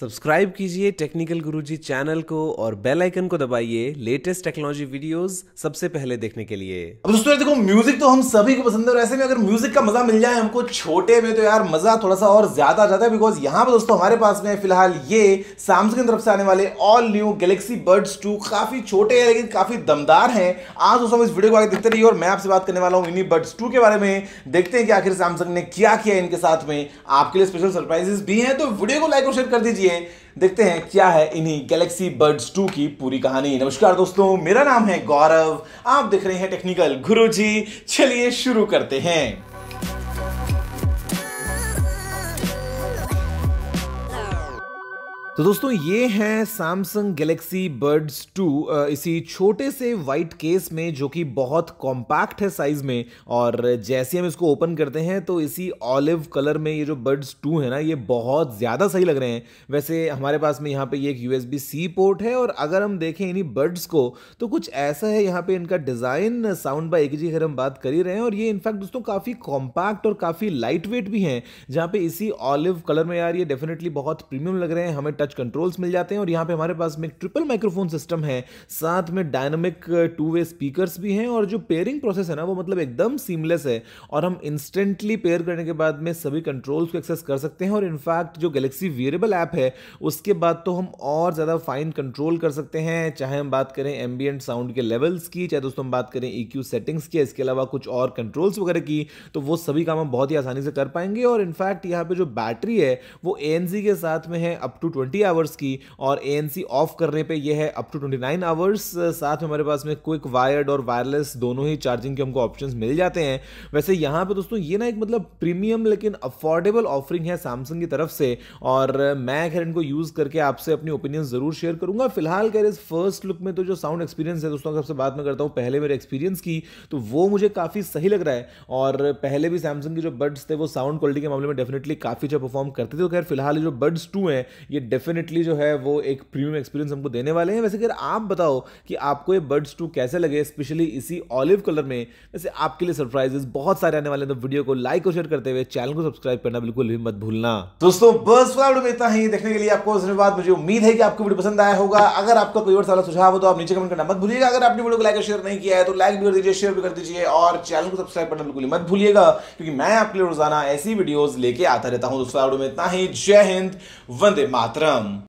subscribe कीजिए technical गुरुजी channel को और बेल आइकन को दबाइए लेटेस्ट टेक्नोलॉजी वीडियोस सबसे पहले देखने के लिए अब दोस्तों देखो म्यूजिक तो हम सभी को पसंद है और ऐसे में अगर म्यूजिक का मजा मिल जाए हमको छोटे में तो यार मजा थोड़ा सा और ज्यादा आ जाता है बिकॉज यहाँ पर दोस्तों हमारे पास में फिलहाल ये सैमसंग की तरफ से आने वाले all new Galaxy Buds two काफी छोटे हैं लेकिन काफी दमदार है आज दोस्तों इस वीडियो को आगे देखते रहिए और मैं आपसे बात करने वाला हूँ इन्हीं बर्ड्स टू के बारे में देखते हैं कि आखिर सैमसंग ने क्या किया इनके साथ में आपके लिए स्पेशल सरप्राइजेस भी हैं तो वीडियो को लाइक और शेयर कर दीजिए चलिए देखते हैं क्या है इन्हीं गैलेक्सी बर्ड्स टू की पूरी कहानी नमस्कार दोस्तों मेरा नाम है गौरव आप देख रहे हैं टेक्निकल गुरुजी चलिए शुरू करते हैं तो दोस्तों ये हैं सैमसंग गैलेक्सी बर्ड्स 2 इसी छोटे से वाइट केस में जो कि बहुत कॉम्पैक्ट है साइज में और जैसे हम इसको ओपन करते हैं तो इसी ऑलिव कलर में ये जो बर्ड्स 2 है ना ये बहुत ज़्यादा सही लग रहे हैं वैसे हमारे पास में यहाँ पे ये एक यू सी पोर्ट है और अगर हम देखें इन्हीं बर्ड्स को तो कुछ ऐसा है यहाँ पर इनका डिज़ाइन साउंड बाई एक जी अगर हम बात कर ही रहे हैं और ये इनफैक्ट दोस्तों काफ़ी कॉम्पैक्ट और काफ़ी लाइट वेट भी हैं जहाँ पर इसी ऑलिव कलर में यार ये डेफिनेटली बहुत प्रीमियम लग रहे हैं हमें टच कंट्रोल्स मिल जाते हैं और यहाँ पे हमारे पास में ट्रिपल माइक्रोफोन सिस्टम है साथ में डायनामिक टू वे स्पीकर भी हैं और जो पेयरिंग प्रोसेस है ना वो मतलब एकदम सीमलेस है और हम इंस्टेंटली पेयर करने के बाद में सभी कंट्रोल्स को एक्सेस कर सकते हैं और इनफैक्ट जो गैलेक्सी वेरेबल ऐप है उसके बाद तो हम और ज़्यादा फाइन कंट्रोल कर सकते हैं चाहे हम बात करें एम्बियंट साउंड के लेवल्स की चाहे दोस्तों हम बात करें ई e सेटिंग्स की इसके अलावा कुछ और कंट्रोल्स वगैरह की तो वो सभी काम हम बहुत ही आसानी से कर पाएंगे और इनफैक्ट यहाँ पे जो बैटरी है वो ए के साथ में है up to twenty twenty hours की और ए ऑफ करने पर यह है up to twenty nine hours साथ में हमारे पास में क्विक वायर्ड और वायरलेस दोनों ही चार्जिंग के हमको ऑप्शन मिल जाते हैं वैसे यहाँ पर दोस्तों ये ना एक मतलब प्रीमियम लेकिन अफोर्डेबल ऑफरिंग है सैमसंग की तरफ से और मैं खैर इनको यूज़ करके आपसे अपनी ओपिनियन ज़रूर शेयर करूंगा फिलहाल खैर इस फर्स्ट लुक में तो जो साउंड एक्सपीरियंस है दोस्तों सबसे बात में करता हूँ पहले मेरे एक्सपीरियंस की तो वो मुझे काफ़ी सही लग रहा है और पहले भी सैमसंग के जो बड्स थे वो साउंड क्वालिटी के मामले में डेफिनेटली काफ़ी अच्छा परफॉर्म करते थे तो खैर फिलहाल जो बड्स टू हैं ये डेफिनेटली जो है वो एक प्रीमियम एक्सपीरियंस हमको देने वाले हैं वैसे अगर आप बताओ कि आपको ये बर्ड्स टू कैसे लगे स्पेशली इसी ऑलिव कलर में वैसे आपके लिए सरप्राइजेस बहुत सारे आने वाले हैं तो वीडियो को लाइक और शेयर करते हुए चैनल को सब्सक्राइब करना बिल्कुल भी मत भूलना दोस्तों बस में इतना ही देखने के लिए आपको धन्यवाद मुझे उम्मीद है कि आपको वीडियो पसंद आया होगा अगर आपका कोई और सारा सुझाव हो तो आप नीचे कमेंट करना मत भूलिएगा अगर आपने वीडियो को लाइक और शेयर नहीं किया है तो लाइक भी कर दीजिए शेयर भी कर दीजिए और चैनल को सब्सक्राइब करना बिल्कुल मत भूलिएगा क्योंकि मैं आपके लिए रोजाना ऐसी वीडियोज लेके आता रहता हूँ दोस्तों में इतना ही जय हिंद वंदे मातरम Então,